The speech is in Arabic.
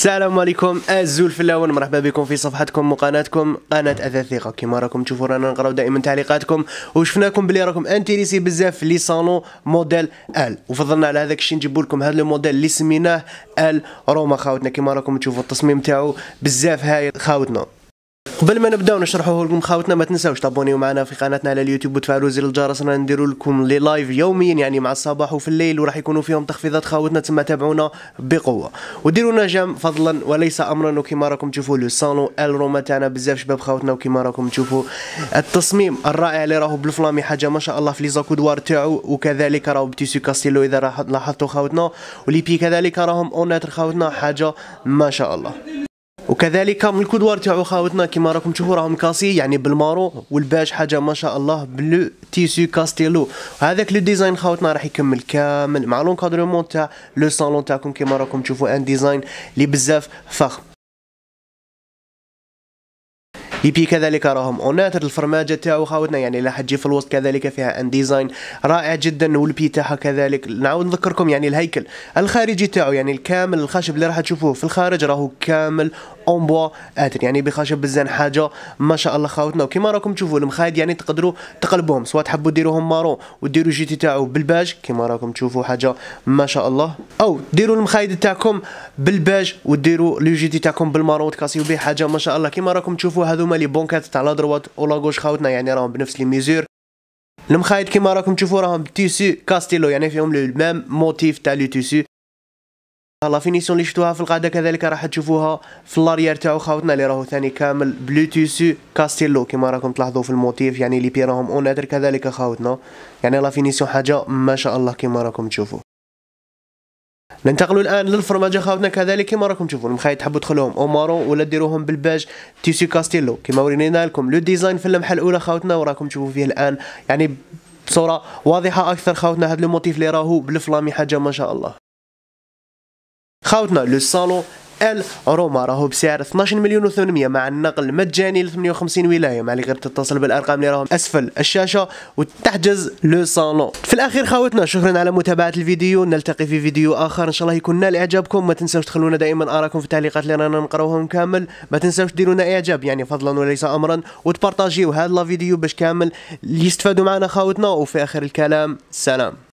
السلام عليكم الزول في الاول مرحبا بكم في صفحتكم وقناتكم قناه اثاثيقه كما راكم تشوفوا رانا نقراو دائما تعليقاتكم وشفناكم بلي راكم انتريسي بزاف لي صالون موديل ال وفضلنا على هذاك الشيء نجيبوا لكم هذا الموديل اللي سميناه ال روما خاوتنا كما راكم تشوفوا التصميم تاعو بزاف هاي خاوتنا قبل ما نبداو نشرحوه لكم خاوتنا ما تنساوش تابونيو معنا في قناتنا على اليوتيوب وتفعلوا زر الجرس رانا نديروا لكم لي لايف يوميا يعني مع الصباح وفي الليل وراح يكونوا فيهم تخفيضات خاوتنا تما تابعونا بقوه وديروا جام فضلا وليس امرا وكما راكم تشوفوا لو ال الروما تاعنا بزاف شباب خاوتنا وكما راكم تشوفوا التصميم الرائع اللي راهو بالفلامي حاجه ما شاء الله في لي زاكودوار تاعو وكذلك راهو بتيسو كاستيلو اذا لاحظتوا خاوتنا ولي بي كذلك راهم اونيتر خاوتنا حاجه ما شاء الله وكذلك من الكدوار تاعو خاوتنا كيما راكم تشوفوا راهم كاسي يعني بالمارو والباج حاجه ما شاء الله بلو تيسو كاستيلو هذاك لو ديزاين خاوتنا راح يكمل كامل مع لونكادرومون تاع لو صالون تاعكم كيما راكم تشوفوا ان ديزاين لي بزاف فخم بي e كذلك راهم اوناتر الفرماجه تاعو خاوتنا يعني لا حتجي في الوسط كذلك فيها ان ديزاين رائع جدا والبي تاعها كذلك نعاود نذكركم يعني الهيكل الخارجي تاعو يعني الكامل الخشب اللي راح تشوفوه في الخارج راهو كامل اون بوا اتر يعني بخشب بزاف حاجه ما شاء الله خاوتنا وكما راكم تشوفوا المخايد يعني تقدروا تقلبوهم سواء تحبوا ديروهم مارون وديروا جيتي تاعو بالباج كما راكم تشوفوا حاجه ما شاء الله او ديروا المخايد تاعكم بالباج وديروا لو جيتي تاعكم بالمارون وتكاسيو به حاجه ما شاء الله كما راكم تشوفوا هذو هما لي بونكات تاع لا دروات لا غوش خاوتنا يعني راهم بنفس لي ميزور المخايط كيما راكم تشوفوا راهم تيسو كاستيلو يعني فيهم لو ميم موتيف تاع لو تيسو لا فينيسيون اللي شفتوها في القاعده كذلك راح تشوفوها في لاريير تاعو خاوتنا اللي راهو ثاني كامل بلو تيسو كاستيلو كيما راكم تلاحظوا في الموتيف يعني لي بيراهم اوناتر كذلك خاوتنا يعني لا فينيسيون حاجه ما شاء الله كيما راكم تشوفوا ننتقلوا الان للفرماج خاوتنا كذلك كما راكم تشوفوا المخايط تحبوا تدخلوهم اومارو ولا ديروهم بالباج تيسيو كاستيلو كما ورينا لكم لو ديزاين في اللمحه الاولى خاوتنا وراكم تشوفوا فيه الان يعني بصوره واضحه اكثر خاوتنا هذا الموتيف اللي راهو بالفلامي حاجه ما شاء الله خاوتنا لو صالون ال روما راهو بسعر 12 مليون و800 مع النقل مجاني ل 58 ولايه ما عليك غير تتصل بالارقام اللي راهم اسفل الشاشه وتحجز لو صالون في الاخير خاوتنا شكرا على متابعه الفيديو نلتقي في فيديو اخر ان شاء الله يكون نال اعجابكم ما تنساوش تخلونا دائما اراكم في التعليقات اللي رانا نقراوهم كامل ما تنساوش ديروا لنا اعجاب يعني فضلا وليس امرا وتبارطاجيو هذا الفيديو باش كامل يستفادوا معنا خاوتنا وفي اخر الكلام سلام